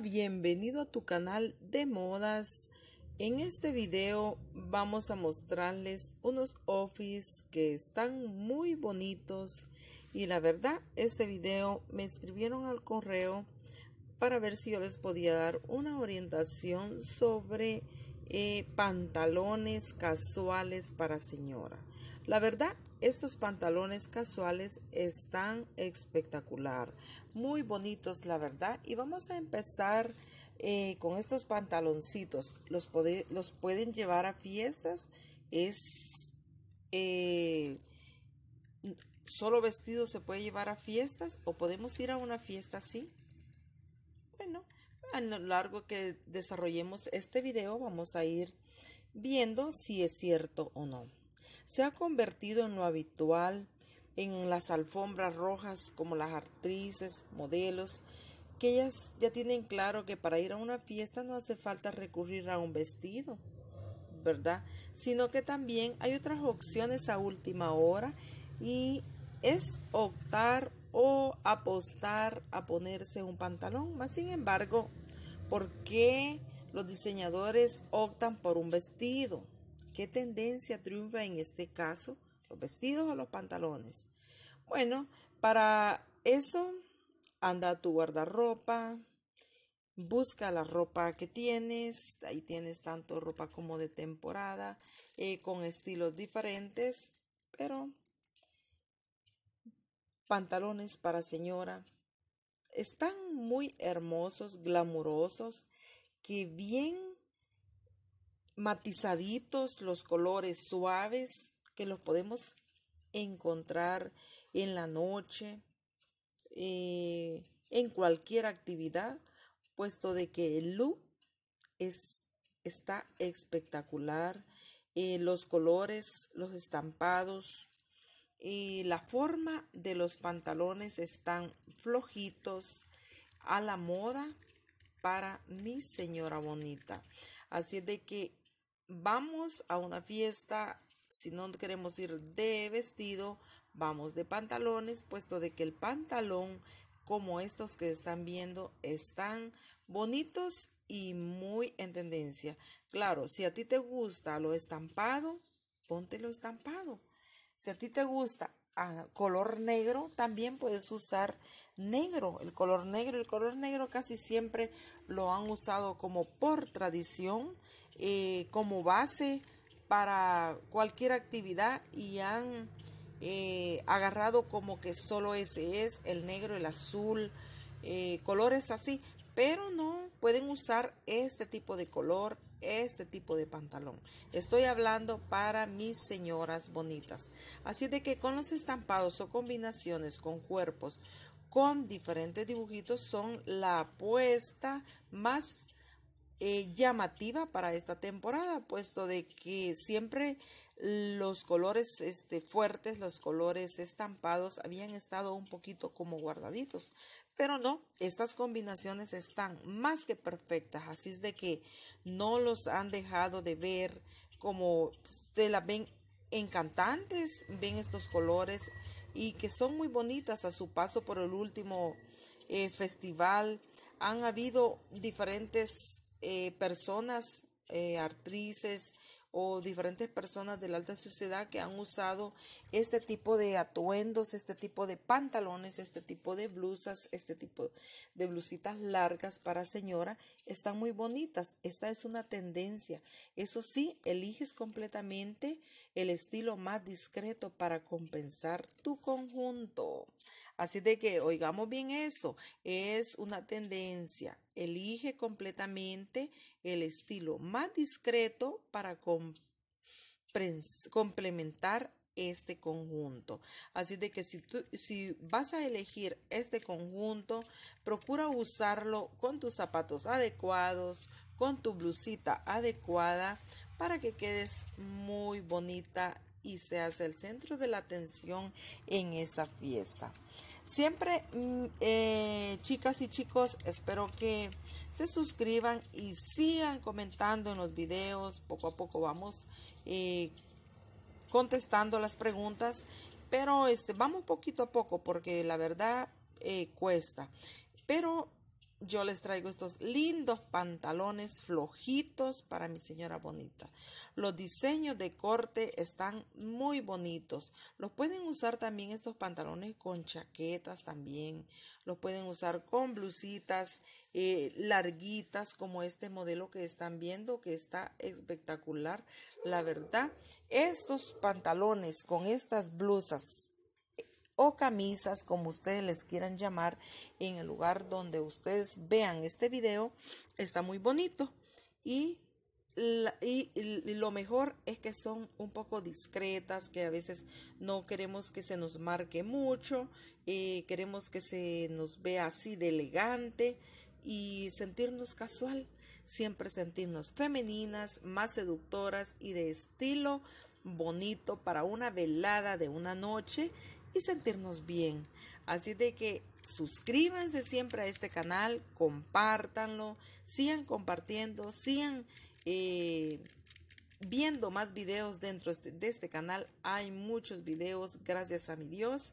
bienvenido a tu canal de modas. En este video vamos a mostrarles unos office que están muy bonitos y la verdad este video me escribieron al correo para ver si yo les podía dar una orientación sobre eh, pantalones casuales para señora. La verdad, estos pantalones casuales están espectacular, muy bonitos la verdad. Y vamos a empezar eh, con estos pantaloncitos. Los, los, pueden llevar a fiestas, es eh, solo vestido se puede llevar a fiestas o podemos ir a una fiesta así. Bueno, a lo largo que desarrollemos este video vamos a ir viendo si es cierto o no se ha convertido en lo habitual en las alfombras rojas como las actrices, modelos, que ellas ya tienen claro que para ir a una fiesta no hace falta recurrir a un vestido, ¿verdad? Sino que también hay otras opciones a última hora y es optar o apostar a ponerse un pantalón. Más sin embargo, ¿por qué los diseñadores optan por un vestido? ¿Qué tendencia triunfa en este caso? ¿Los vestidos o los pantalones? Bueno, para eso anda a tu guardarropa, busca la ropa que tienes, ahí tienes tanto ropa como de temporada, eh, con estilos diferentes, pero pantalones para señora. Están muy hermosos, glamurosos, que bien matizaditos, los colores suaves que los podemos encontrar en la noche, eh, en cualquier actividad, puesto de que el look es, está espectacular, eh, los colores, los estampados y la forma de los pantalones están flojitos a la moda para mi señora bonita. Así es de que vamos a una fiesta, si no queremos ir de vestido, vamos de pantalones, puesto de que el pantalón, como estos que están viendo, están bonitos y muy en tendencia. Claro, si a ti te gusta lo estampado, ponte lo estampado. Si a ti te gusta a ah, color negro, también puedes usar negro. El color negro, el color negro casi siempre lo han usado como por tradición eh, como base para cualquier actividad y han eh, agarrado como que solo ese es el negro, el azul, eh, colores así, pero no pueden usar este tipo de color, este tipo de pantalón. Estoy hablando para mis señoras bonitas. Así de que con los estampados o combinaciones con cuerpos con diferentes dibujitos son la apuesta más eh, llamativa para esta temporada, puesto de que siempre los colores este, fuertes, los colores estampados habían estado un poquito como guardaditos. Pero no, estas combinaciones están más que perfectas, así es de que no los han dejado de ver como se la ven encantantes, ven estos colores y que son muy bonitas a su paso por el último eh, festival. Han habido diferentes eh, personas, eh, actrices o diferentes personas de la alta sociedad que han usado este tipo de atuendos, este tipo de pantalones, este tipo de blusas, este tipo de blusitas largas para señora, están muy bonitas. Esta es una tendencia. Eso sí, eliges completamente el estilo más discreto para compensar tu conjunto. Así de que oigamos bien eso, es una tendencia. Elige completamente el estilo más discreto para complementar este conjunto. Así de que si, tú, si vas a elegir este conjunto, procura usarlo con tus zapatos adecuados, con tu blusita adecuada, para que quedes muy bonita y se hace el centro de la atención en esa fiesta. Siempre, mm, eh, chicas y chicos, espero que se suscriban y sigan comentando en los videos. Poco a poco vamos eh, contestando las preguntas, pero este, vamos poquito a poco porque la verdad eh, cuesta. Pero yo les traigo estos lindos pantalones flojitos para mi señora bonita. Los diseños de corte están muy bonitos. Los pueden usar también estos pantalones con chaquetas también. Los pueden usar con blusitas eh, larguitas como este modelo que están viendo que está espectacular. La verdad, estos pantalones con estas blusas o camisas, como ustedes les quieran llamar, en el lugar donde ustedes vean este video, está muy bonito. Y, y, lo mejor es que son un poco discretas, que a veces no queremos que se nos marque mucho, queremos que se nos vea así de elegante y sentirnos casual, siempre sentirnos femeninas, más seductoras y de estilo bonito para una velada de una noche y sentirnos bien. Así de que suscríbanse siempre a este canal, compártanlo, sigan compartiendo, sigan eh, viendo más videos dentro este, de este canal. Hay muchos videos, gracias a mi Dios.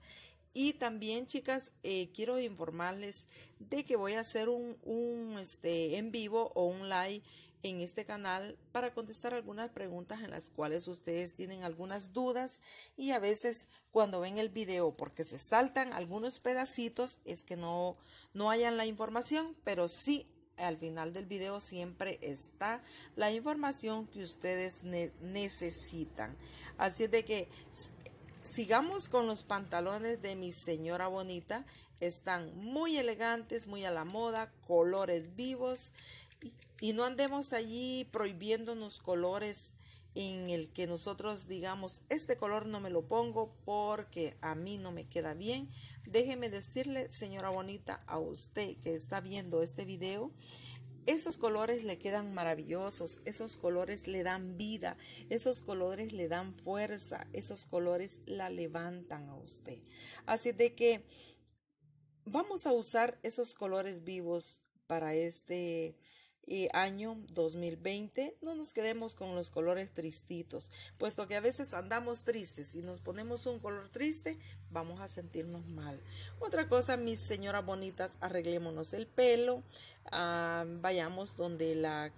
Y también, chicas, eh, quiero informarles de que voy a hacer un, este, en vivo o un live en este canal para contestar algunas preguntas en las cuales ustedes tienen algunas dudas y a veces cuando ven el video porque se saltan algunos pedacitos es que no, no hayan la información, pero sí al final del video siempre está la información que ustedes necesitan. Así de que sigamos con los pantalones de mi señora bonita. Están muy elegantes, muy a la moda, colores vivos y no andemos allí prohibiéndonos colores en el que nosotros digamos, este color no me lo pongo porque a mí no me queda bien. Déjeme decirle, señora bonita, a usted que está viendo este video, esos colores le quedan maravillosos, esos colores le dan vida, esos colores le dan fuerza, esos colores la levantan a usted. Así de que vamos a usar esos colores vivos para este año 2020 no nos quedemos con los colores tristitos, puesto que a veces andamos tristes y nos ponemos un color triste, vamos a sentirnos mal. Otra cosa, mis señoras bonitas, arreglémonos el pelo, ah, vayamos donde la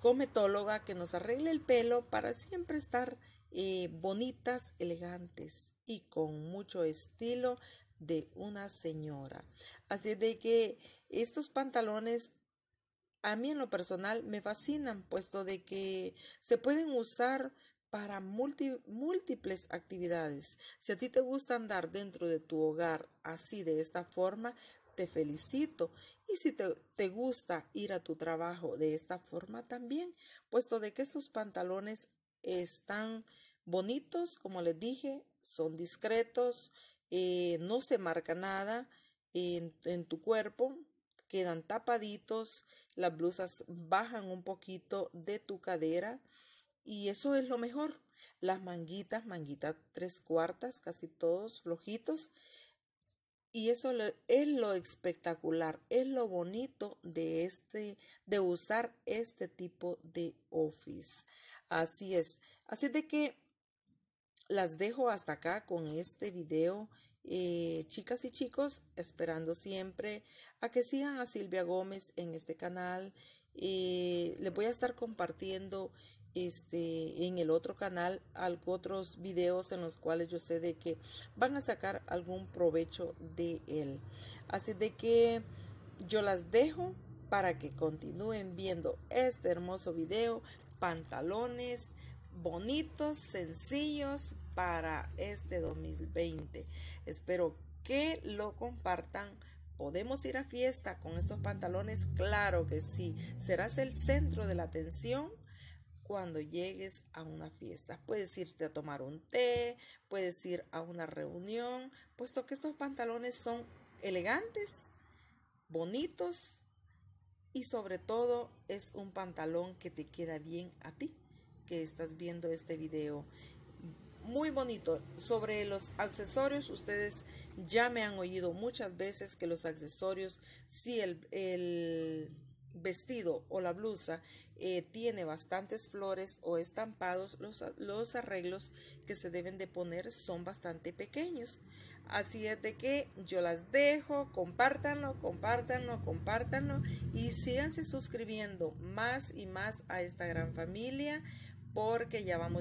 cometóloga que nos arregle el pelo para siempre estar eh, bonitas, elegantes y con mucho estilo de una señora. Así de que estos pantalones a mí en lo personal me fascinan, puesto de que se pueden usar para múltiples actividades. Si a ti te gusta andar dentro de tu hogar así de esta forma, te felicito. Y si te, te, gusta ir a tu trabajo de esta forma también, puesto de que estos pantalones están bonitos, como les dije, son discretos, eh, no se marca nada en tu cuerpo, quedan tapaditos, las blusas bajan un poquito de tu cadera y eso es lo mejor. Las manguitas, manguitas tres cuartas, casi todos flojitos. Y eso es lo espectacular, es lo bonito de este, de usar este tipo de office. Así es. Así de que las dejo hasta acá con este video. Eh, chicas y chicos, esperando siempre a que sigan a Silvia Gómez en este canal. y eh, les voy a estar compartiendo este en el otro canal algo, otros videos en los cuales yo sé de que van a sacar algún provecho de él. Así de que yo las dejo para que continúen viendo este hermoso video. Pantalones bonitos, sencillos para este 2020. Espero que lo compartan ¿Podemos ir a fiesta con estos pantalones? Claro que sí. Serás el centro de la atención cuando llegues a una fiesta. Puedes irte a tomar un té, puedes ir a una reunión, puesto que estos pantalones son elegantes, bonitos y sobre todo es un pantalón que te queda bien a ti que estás viendo este video muy bonito. Sobre los accesorios, ustedes ya me han oído muchas veces que los accesorios, si el, el vestido o la blusa eh, tiene bastantes flores o estampados, los, los, arreglos que se deben de poner son bastante pequeños. Así es de que yo las dejo, compártanlo, compártanlo, compártanlo y síganse suscribiendo más y más a esta gran familia porque ya vamos.